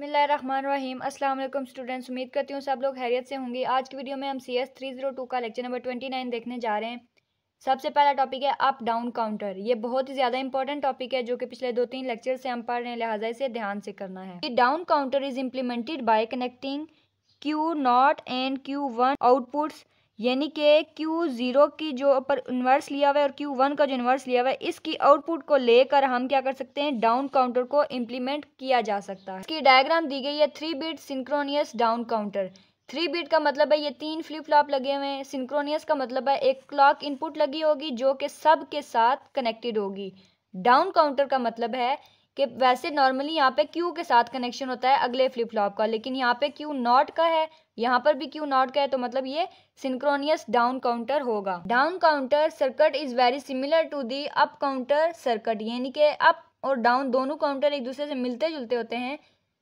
बसमीम अस्सलाम वालेकुम स्टूडेंट्स उम्मीद करती हूँ सब लोग हैरियत से होंगे आज की वीडियो में हम C S three zero two का लेक्चर नंबर ट्वेंटी नाइन देखने जा रहे हैं सबसे पहला टॉपिक है अप डाउन काउंटर ये बहुत ही ज़्यादा इंपॉर्टेंट टॉपिक है जो कि पिछले दो तीन लेक्चर से हम पढ़ रहे हैं लिहाजा इसे ध्यान से करना है down counter is implemented by connecting Q not and Q one outputs यानी कि Q0 ज़ीरो की जो ऊपर इन्वर्स लिया हुआ है और Q1 वन का जो इन्वर्स लिया हुआ है इसकी आउटपुट को लेकर हम क्या कर सकते हैं डाउन काउंटर को इम्प्लीमेंट किया जा सकता है इसकी डायग्राम दी गई है three bit synchronous down counter three bit का मतलब है ये तीन फ्लिप फ्लॉप लगे हुए हैं सिंक्रोनियस का मतलब है एक क्लॉक इनपुट लगी होगी जो कि सब के साथ कनेक्टेड होगी डाउन काउंटर का मतलब है कि वैसे नॉर्मली यहाँ पे क्यू के साथ कनेक्शन होता है अगले फ्लिप फ्लॉप का लेकिन यहाँ पे क्यू नॉट का है यहाँ पर भी क्यू नॉट का है तो मतलब ये सिंक्रोनियस डाउन काउंटर होगा down counter circuit is very similar to the up counter circuit यानी कि अप और डाउन दोनों काउंटर एक दूसरे से मिलते जुलते होते हैं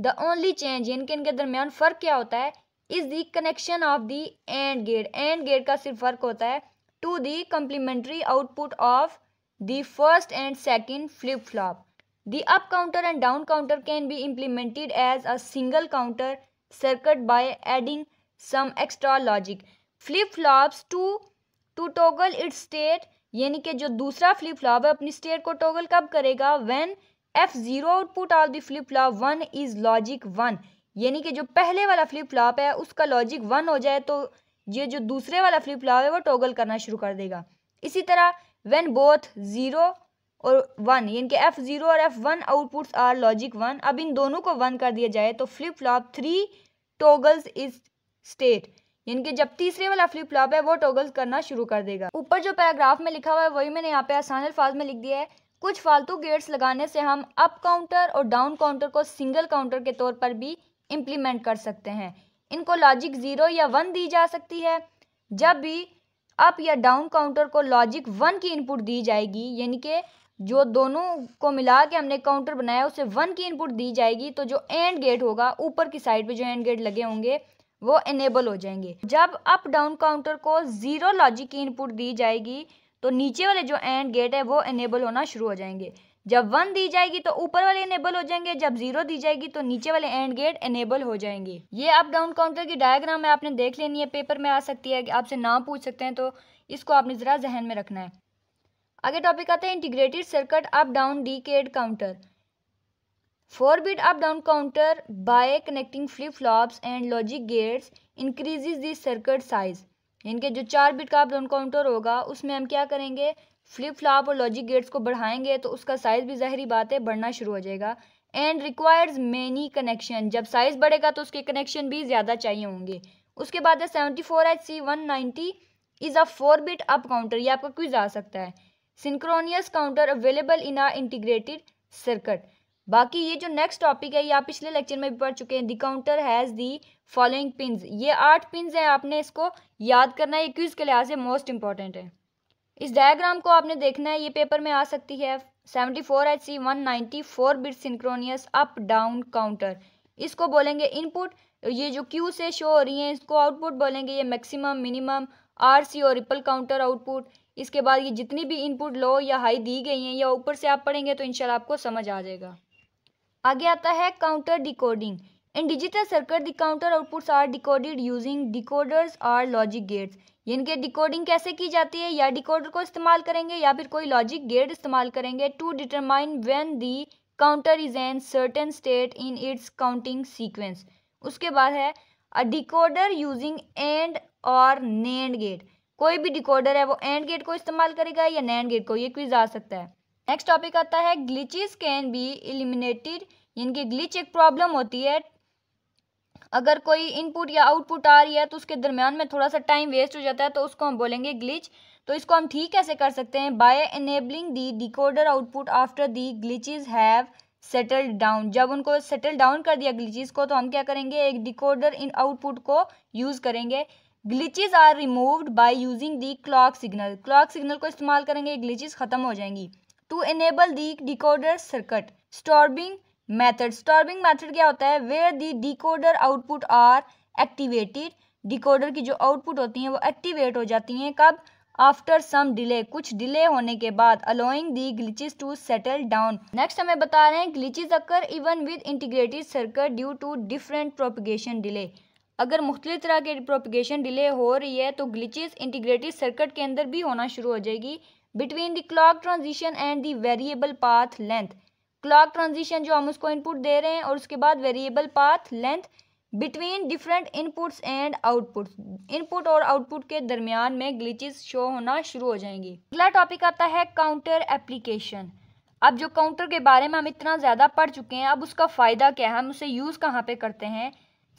द ओनली चेंज यानी कि इनके दरमियान फ़र्क क्या होता है is the connection of the and gate and gate का सिर्फ फ़र्क होता है to the complementary output of the first and second flip flop the up counter and down counter can be implemented as a single counter circuit by adding some extra logic flip flops to to toggle its state यानी कि जो दूसरा flip flop है अपनी state को toggle कब करेगा when F zero output of the flip flop one is logic one यानी कि जो पहले वाला फ्लिप फ्लॉप है उसका लॉजिक वन हो जाए तो ये जो दूसरे वाला फ्लिप फ्लॉप है वो टोगल करना शुरू कर देगा इसी तरह वेन बोथ जीरो और वन यानी कि एफ़ ज़ीरो और F one outputs are logic one अब इन दोनों को वन कर दिया जाए तो flip flop three toggles its state यानी कि जब तीसरे वाला फ्लिप फ्लॉप है वो टोगल्स करना शुरू कर देगा ऊपर जो पैराग्राफ में लिखा हुआ है वही मैंने यहाँ पे आसान अल्फाज में लिख दिया है कुछ फालतू गेट्स लगाने से हम अप काउंटर और डाउन काउंटर को सिंगल काउंटर के तौर पर भी इम्प्लीमेंट कर सकते हैं इनको लॉजिक ज़ीरो या वन दी जा सकती है जब भी अप या डाउन काउंटर को लॉजिक वन की इनपुट दी जाएगी यानी कि जो दोनों को मिला के हमने काउंटर बनाया उसे वन की इनपुट दी जाएगी तो जो एंड गेट होगा ऊपर की साइड पे जो एंड गेट लगे होंगे वो इनेबल हो जाएंगे जब अप डाउन काउंटर को ज़ीरो लॉजिक की इनपुट दी जाएगी तो नीचे वाले जो एंड गेट है वो इनेबल होना शुरू हो जाएंगे जब वन दी जाएगी तो ऊपर वाले इनेबल हो जाएंगे जब जीरो दी जाएगी तो नीचे वाले एंड गेट इनेबल हो जाएंगे ये अप डाउन काउंटर की डायग्राम है आपने देख लेनी है पेपर में आ सकती है आपसे ना पूछ सकते हैं तो इसको आपने ज़रा जहन में रखना है आगे टॉपिक आता है integrated circuit up down decade counter four bit up down counter by connecting flip flops and logic gates increases this circuit size इनके जो चार बिट का अप डाउन काउंटर होगा उसमें हम क्या करेंगे फ्लिप फ्लॉप और लॉजिक गेट्स को बढ़ाएंगे तो उसका साइज़ भी जहरी बात है बढ़ना शुरू हो जाएगा एंड रिक्वायर्स मैनी कनेक्शन जब साइज़ बढ़ेगा तो उसके कनेक्शन भी ज़्यादा चाहिए होंगे उसके बाद है seventy four H C one ninety is a four bit up counter ये आपका क्विज आ सकता है synchronous counter available in a integrated circuit बाकी ये जो नेक्स्ट टॉपिक है ये आप पिछले लेक्चर में भी पढ़ चुके हैं the counter has the following pins ये आठ पिंस हैं आपने इसको याद करना है ये क्यूज़ के लिहाज से मोस्ट इंपॉर्टेंट है इस डायग्राम को आपने देखना है ये पेपर में आ सकती है seventy four H C one ninety four bit synchronous up down counter इसको बोलेंगे इनपुट ये जो क्यू से शो हो रही हैं इसको आउटपुट बोलेंगे ये मैक्सिमम मिनिमम आर सी और रिपल काउंटर आउटपुट इसके बाद ये जितनी भी इनपुट लो या हाई दी गई हैं या ऊपर से आप पढ़ेंगे तो इनशाला आपको समझ आ जाएगा आगे आता है counter decoding in digital circuit the counter outputs are decoded using decoders or logic gates इनके डिकोडिंग कैसे की जाती है या डिकोडर को इस्तेमाल करेंगे या फिर कोई लॉजिक गेट इस्तेमाल करेंगे to determine when the counter is in certain state in its counting sequence उसके बाद है अ डिकोडर यूजिंग एंड और नेंड गेट कोई भी डिकोडर है वो एंड गेट को इस्तेमाल करेगा या नैंड गेट को ये क्विज आ सकता है नेक्स्ट टॉपिक आता है ग्लिचेस कैन बी इलिमिनेटेड यानी कि ग्लिच एक प्रॉब्लम होती है अगर कोई इनपुट या आउटपुट आ रही है तो उसके दरमियान में थोड़ा सा टाइम वेस्ट हो जाता है तो उसको हम बोलेंगे ग्लिच तो इसको हम ठीक कैसे कर सकते हैं by enabling the decoder output after the glitches have settle down जब उनको सेटल डाउन कर दिया ग्लिचेस को तो हम क्या करेंगे एक डिकोडर इन आउटपुट को यूज़ करेंगे glitches are removed by using the clock signal clock signal को इस्तेमाल करेंगे ग्लिचेज ख़त्म हो जाएंगी to enable the decoder circuit strobing method strobing method क्या होता है where the decoder output are activated decoder की जो आउटपुट होती हैं वो एक्टिवेट हो जाती हैं कब आफ्टर सम डिले कुछ डिले होने के बाद allowing the glitches to settle down next हमें बता रहे हैं glitches occur even with integrated circuit due to different propagation delay अगर मुख्तलि तरह के प्रोपिगेशन डिले हो रही है तो ग्लिचेस इंटीग्रेटेड सर्किट के अंदर भी होना शुरू हो जाएगी between the clock transition and the variable path length clock transition जो हम उसको इनपुट दे रहे हैं और उसके बाद variable path length between different inputs and outputs input और आउटपुट के दरमियान में ग्लिचेस शो होना शुरू हो जाएंगी अगला टॉपिक आता है काउंटर एप्लीकेशन अब जो काउंटर के बारे में हम इतना ज़्यादा पढ़ चुके हैं अब उसका फ़ायदा क्या है हम उसे यूज़ कहाँ पे करते हैं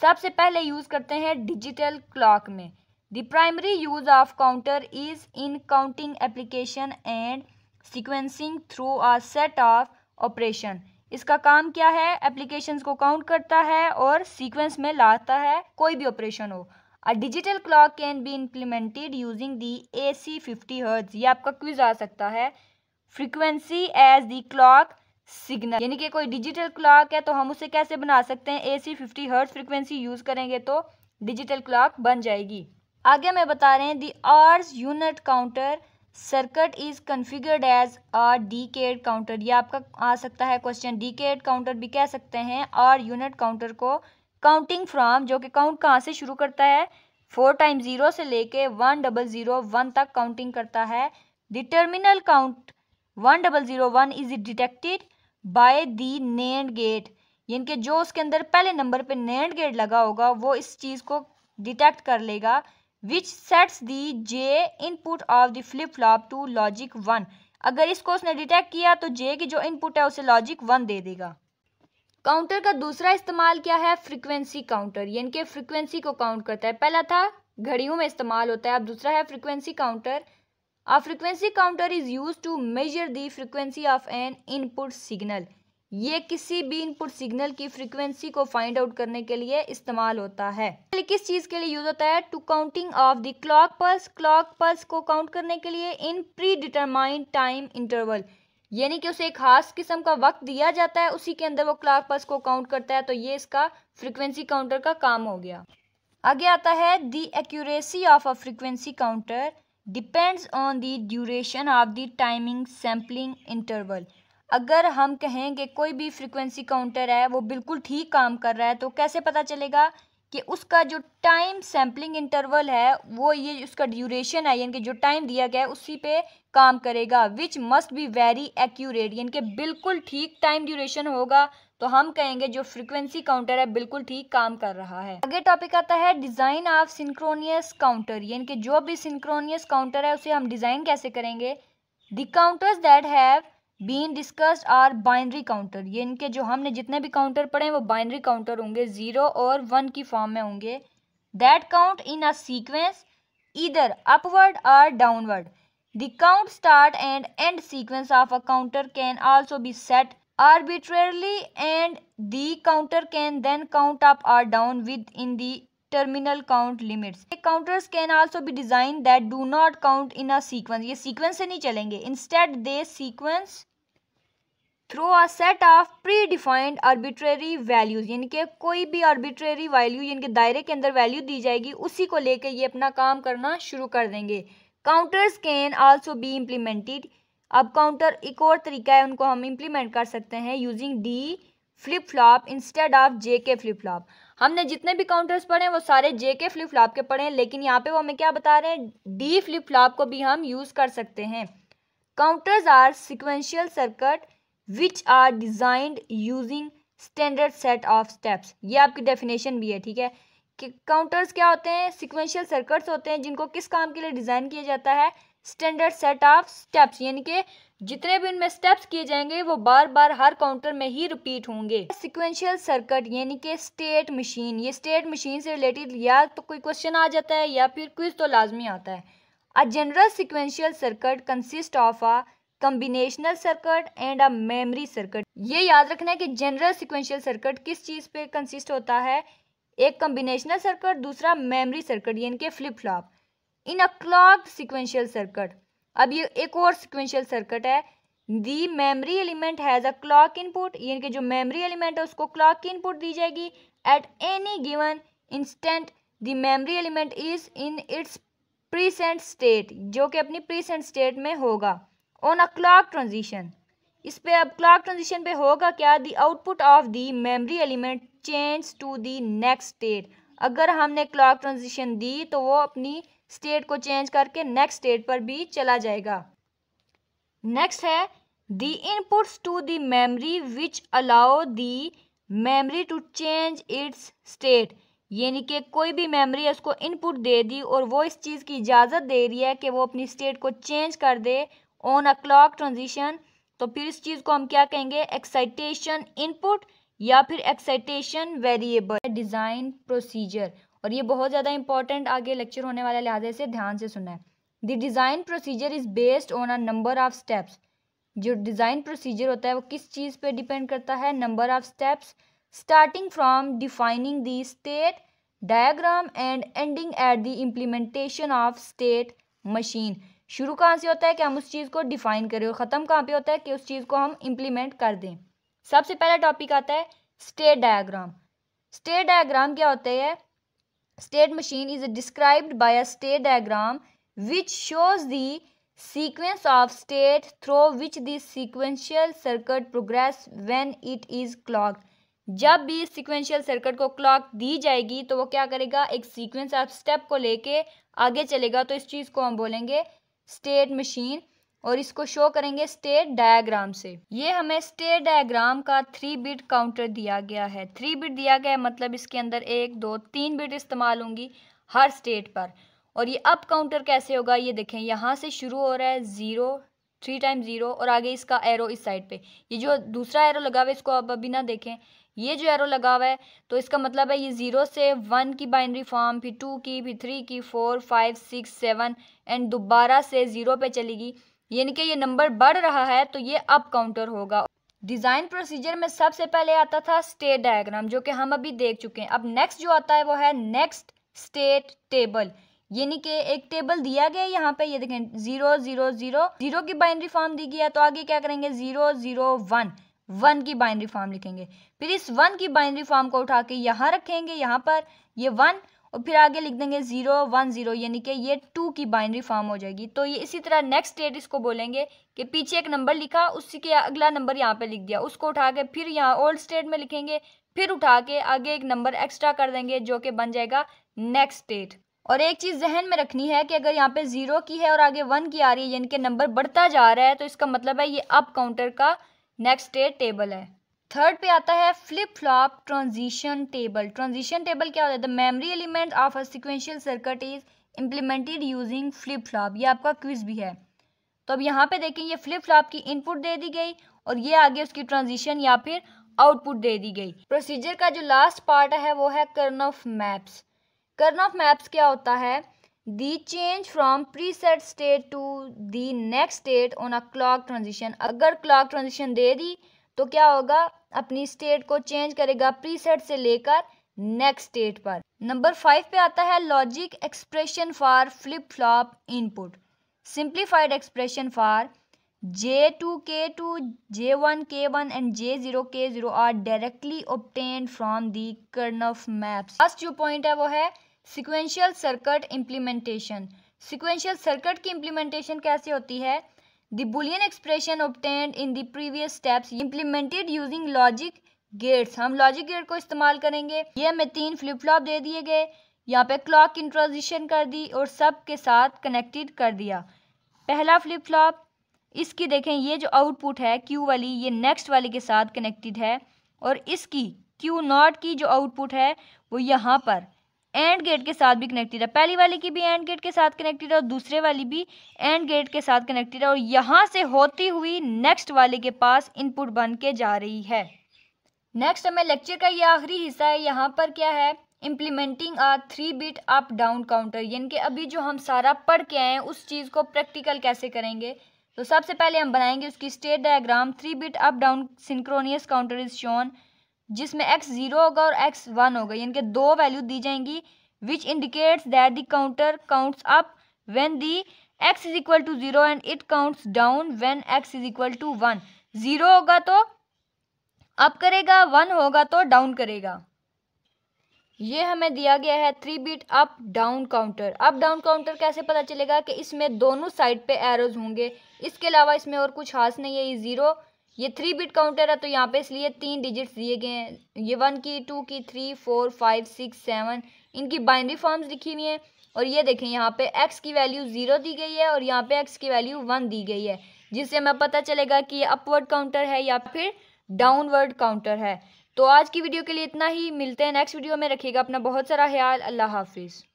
सबसे पहले यूज़ करते हैं डिजिटल क्लॉक में the primary use of counter is in counting application and sequencing through a set of operation इसका काम क्या है एप्लीकेशंस को काउंट करता है और सीक्वेंस में लाता है कोई भी ऑपरेशन हो a digital clock can be implemented using the A C fifty hertz ये आपका क्विज आ सकता है frequency as the clock signal यानी कि कोई डिजिटल क्लॉक है तो हम उसे कैसे बना सकते हैं A C fifty hertz frequency use करेंगे तो डिजिटल क्लॉक बन जाएगी आगे मैं बता रहे हैं the hours unit counter circuit is configured as the decade counter ये आपका आ सकता है क्वेश्चन डीकेड काउंटर भी कह सकते हैं आर यूनिट काउंटर को काउंटिंग फ्रॉम जो कि काउंट कहाँ से शुरू करता है फोर टाइम ज़ीरो से लेके वन डबल ज़ीरो वन तक काउंटिंग करता है the terminal count one double zero one is detected by the nand gate यानी कि जो उसके अंदर पहले नंबर पे नेंड गेट लगा होगा वो इस चीज़ को डिटेक्ट कर लेगा which sets the J input of the flip flop to logic one अगर इसको उसने डिटेक्ट किया तो जे की जो इनपुट है उसे लॉजिक वन दे देगा काउंटर का दूसरा इस्तेमाल क्या है फ्रीक्वेंसी काउंटर यानी कि फ्रिक्वेंसी को काउंट करता है पहला था घड़ियों में इस्तेमाल होता है अब दूसरा है frequency counter a frequency counter is use to measure the frequency of an input signal ये किसी भी इनपुट सिग्नल की फ्रीक्वेंसी को फाइंड आउट करने के लिए इस्तेमाल होता है किस चीज के लिए यूज होता है to counting of the clock pulse clock pulse को काउंट करने के लिए in predetermined time interval यानी कि उसे एक खास किस्म का वक्त दिया जाता है उसी के अंदर वो क्लॉक पल्स को काउंट करता है तो ये इसका फ्रीक्वेंसी काउंटर का काम हो गया आगे आता है the accuracy of a frequency counter depends on the duration of the timing sampling interval अगर हम कहें कि कोई भी फ्रिक्वेंसी काउंटर है वो बिल्कुल ठीक काम कर रहा है तो कैसे पता चलेगा कि उसका जो टाइम सैम्पलिंग इंटरवल है वो ये उसका ड्यूरेशन है यानी कि जो टाइम दिया गया है उसी पे काम करेगा which must be very accurate यानी कि बिल्कुल ठीक टाइम ड्यूरेशन होगा तो हम कहेंगे जो फ्रिक्वेंसी काउंटर है बिल्कुल ठीक काम कर रहा है आगे टॉपिक आता है डिज़ाइन ऑफ सिंक्रोनियस काउंटर यानी कि जो भी सिंक्रोनियस काउंटर है उसे हम डिज़ाइन कैसे करेंगे the counters that have been discussed are binary counter ये इनके जो हमने जितने भी काउंटर पढ़े हैं वो बाइनरी काउंटर होंगे ज़ीरो और वन की फॉर्म में होंगे that count in a sequence इधर अपवर्ड और downward the count start and end sequence of a counter can also be set arbitrarily and the counter can then count up or down within the terminal count limits. Counters can also be designed that do not count in a sequence. ये sequence से नहीं चलेंगे Instead they sequence through a set of predefined arbitrary values. यानी कि कोई भी arbitrary value यानी कि दायरे के अंदर value दी जाएगी उसी को लेकर ये अपना काम करना शुरू कर देंगे Counters can also be implemented अब काउंटर एक और तरीका है उनको हम इम्प्लीमेंट कर सकते हैं using D flip flop instead of J K flip flop हमने जितने भी काउंटर्स पढ़े हैं वो सारे जे के फ्लिप फ्लॉप के पढ़े हैं लेकिन यहाँ पे वो हमें क्या बता रहे हैं डी फ्लिप फ्लॉप को भी हम यूज़ कर सकते हैं counters are sequential circuit which are designed using standard set of steps ये आपकी डेफिनेशन भी है ठीक है कि काउंटर्स क्या होते हैं सिक्वेंशियल सर्कट्स होते हैं जिनको किस काम के लिए डिज़ाइन किया जाता है स्टैंडर्ड सेट ऑफ स्टेप्स यानी कि जितने भी उनमें स्टेप्स किए जाएंगे वो बार बार हर काउंटर में ही रिपीट होंगे सिक्वेंशियल सर्किट यानी कि स्टेट मशीन ये स्टेट मशीन से रिलेटेड या तो कोई क्वेश्चन आ जाता है या फिर क्विज तो लाजमी आता है a general sequential circuit consist of a combinational circuit and a memory circuit ये याद रखना है कि जनरल सिक्वेंशियल सर्किट किस चीज़ पे कंसिस्ट होता है एक कम्बिनेशनल सर्किट दूसरा मेमरी सर्किट यानी कि flip flop in a clock sequential circuit अब ये एक और सिक्वेंशियल सर्कट है the memory element has a clock input यानी कि जो मेमरी एलिमेंट है उसको क्लॉक की इनपुट दी जाएगी at any given instant the memory element is in its present state जो कि अपनी प्रीसेंट स्टेट में होगा ऑन अ क्लॉक ट्रांजिशन इस पे अब क्लॉक ट्रांजिशन पे होगा क्या the output of the memory element change to the next state अगर हमने क्लॉक ट्रांजिशन दी तो वो अपनी स्टेट को चेंज करके नेक्स्ट स्टेट पर भी चला जाएगा नेक्स्ट है the inputs to the memory which allow the memory to change its state यानी कि कोई भी मेमोरी है उसको इनपुट दे दी और वो इस चीज़ की इजाज़त दे रही है कि वो अपनी स्टेट को चेंज कर दे ऑन अ क्लॉक ट्रांजिशन तो फिर इस चीज़ को हम क्या कहेंगे एक्साइटेशन इनपुट या फिर एक्साइटेशन वेरिएबल डिज़ाइन प्रोसीजर और ये बहुत ज़्यादा इंपॉर्टेंट आगे लेक्चर होने वाला है लिहाजा इसे ध्यान से सुना है the design procedure is based on a number of steps जो डिज़ाइन प्रोसीजर होता है वो किस चीज़ पे डिपेंड करता है number of steps starting from defining the state diagram and ending at the implementation of state machine शुरू कहाँ से होता है कि हम उस चीज़ को डिफाइन करें और ख़त्म कहाँ पे होता है कि उस चीज़ को हम इम्प्लीमेंट कर दें सबसे पहला टॉपिक आता है स्टेट डायग्राम स्टेट डायग्राम क्या होता है state machine is described by a state diagram which shows the sequence of state through which the sequential circuit progress when it is clocked जब भी सीक्वेंशियल सर्किट को clock दी जाएगी तो वो क्या करेगा एक सीक्वेंस ऑफ स्टेप को लेके आगे चलेगा तो इस चीज़ को हम बोलेंगे स्टेट मशीन और इसको शो करेंगे स्टेट डायग्राम से ये हमें स्टेट डायग्राम का थ्री बिट काउंटर दिया गया है थ्री बिट दिया गया है मतलब इसके अंदर एक दो तीन बिट इस्तेमाल होंगी हर स्टेट पर और ये अप काउंटर कैसे होगा ये देखें यहाँ से शुरू हो रहा है ज़ीरो थ्री टाइम ज़ीरो और आगे इसका एरो इस साइड पे ये जो दूसरा एरो लगा हुआ है इसको अब अभी ना देखें ये जो एरो लगा हुआ है तो इसका मतलब है ये ज़ीरो से वन की बाइनरी फॉर्म फिर टू की फिर थ्री की four five six seven and दोबारा से ज़ीरो पे चलेगी यानी कि ये नंबर बढ़ रहा है तो ये अप काउंटर होगा डिज़ाइन प्रोसीजर में सबसे पहले आता था स्टेट डायग्राम जो कि हम अभी देख चुके हैं अब नेक्स्ट जो आता है वो है नेक्स्ट स्टेट टेबल यानी कि एक टेबल दिया गया यहाँ पे ये देखें जीरो जीरो जीरो जीरो की बाइनरी फॉर्म दी गई है तो आगे क्या करेंगे जीरो जीरो वन वन की बाइनरी फॉर्म लिखेंगे फिर इस वन की बाइनरी फॉर्म को उठा के यहाँ रखेंगे यहाँ पर ये वन और फिर आगे लिख देंगे ज़ीरो वन ज़ीरो यानी कि ये टू की बाइनरी फॉर्म हो जाएगी तो ये इसी तरह नेक्स्ट डेट इसको बोलेंगे कि पीछे एक नंबर लिखा उसी के अगला नंबर यहाँ पे लिख दिया उसको उठा के फिर यहाँ ओल्ड स्टेट में लिखेंगे फिर उठा के आगे एक नंबर एक्स्ट्रा कर देंगे जो कि बन जाएगा नेक्स्ट डेट और एक चीज़ जहन में रखनी है कि अगर यहाँ पे ज़ीरो की है और आगे वन की आ रही है यानी कि नंबर बढ़ता जा रहा है तो इसका मतलब है ये अप काउंटर का नेक्स्ट डेट टेबल है थर्ड पे आता है flip flop transition table transition table क्या होता है the memory element of a sequential circuit is implemented using flip flop ये आपका क्विज भी है तो अब यहाँ पे देखें ये फ्लिप फ्लॉप की इनपुट दे दी गई और ये आगे उसकी ट्रांजिशन या फिर आउटपुट दे दी गई प्रोसीजर का जो लास्ट पार्ट है वो है Karnaugh maps Karnaugh maps क्या होता है the change from preset state to the next state on a clock transition अगर क्लॉक ट्रांजिशन दे दी तो क्या होगा अपनी स्टेट को चेंज करेगा प्रीसेट से लेकर नेक्स्ट स्टेट पर नंबर फाइव पे आता है logic expression for flip flop input simplified expression for J two K two J one K one and J zero K zero are directly obtained from the Karnaugh maps first जो point है वो है sequential circuit implementation sequential circuit की implementation कैसे होती है The Boolean expression obtained in the previous steps implemented using logic gates. हम logic gate को इस्तेमाल करेंगे ये हमें तीन फ्लिप फ्लॉप दे दिए गए यहाँ पे क्लॉक इंट्रोजिशन कर दी और सब के साथ कनेक्टेड कर दिया पहला फ्लिप फ्लॉप इसकी देखें ये जो आउटपुट है क्यू वाली ये नेक्स्ट वाली के साथ कनेक्टेड है और इसकी क्यू नॉट की जो आउटपुट है वो यहाँ पर एंड गेट के साथ भी कनेक्टेड है पहली वाली की भी एंड गेट के साथ कनेक्टेड है और दूसरे वाली भी एंड गेट के साथ कनेक्टेड है और यहाँ से होती हुई नेक्स्ट वाले के पास इनपुट बन के जा रही है नेक्स्ट हमें लेक्चर का ये आखिरी हिस्सा है यहाँ पर क्या है implementing a three bit up down counter यानी कि अभी जो हम सारा पढ़ के आए हैं उस चीज़ को प्रैक्टिकल कैसे करेंगे तो सबसे पहले हम बनाएंगे उसकी state diagram three bit up down synchronous counter is shown जिसमें एक्स ज़ीरो होगा और एक्स वन होगा यानी कि दो वैल्यू दी जाएंगी which indicates that the counter counts up when the X is equal to zero and it counts down when X is equal to one zero होगा तो अप करेगा वन होगा तो डाउन करेगा ये हमें दिया गया है three bit up down counter up down counter कैसे पता चलेगा कि इसमें दोनों साइड पे एरोज होंगे इसके अलावा इसमें और कुछ खास नहीं है ये ज़ीरो ये थ्री बिट काउंटर है तो यहाँ पे इसलिए तीन डिजिट्स दिए गए हैं ये वन की टू की three four five six seven इनकी बाइनरी फॉर्म्स लिखी हुई हैं और ये देखें यहाँ पे एक्स की वैल्यू ज़ीरो दी गई है और यहाँ पे एक्स की वैल्यू वन दी गई है जिससे हमें पता चलेगा कि ये अपवर्ड काउंटर है या फिर डाउनवर्ड काउंटर है तो आज की वीडियो के लिए इतना ही मिलते हैं नेक्स्ट वीडियो में रखिएगा अपना बहुत सारा ख्याल अल्लाह हाफिज़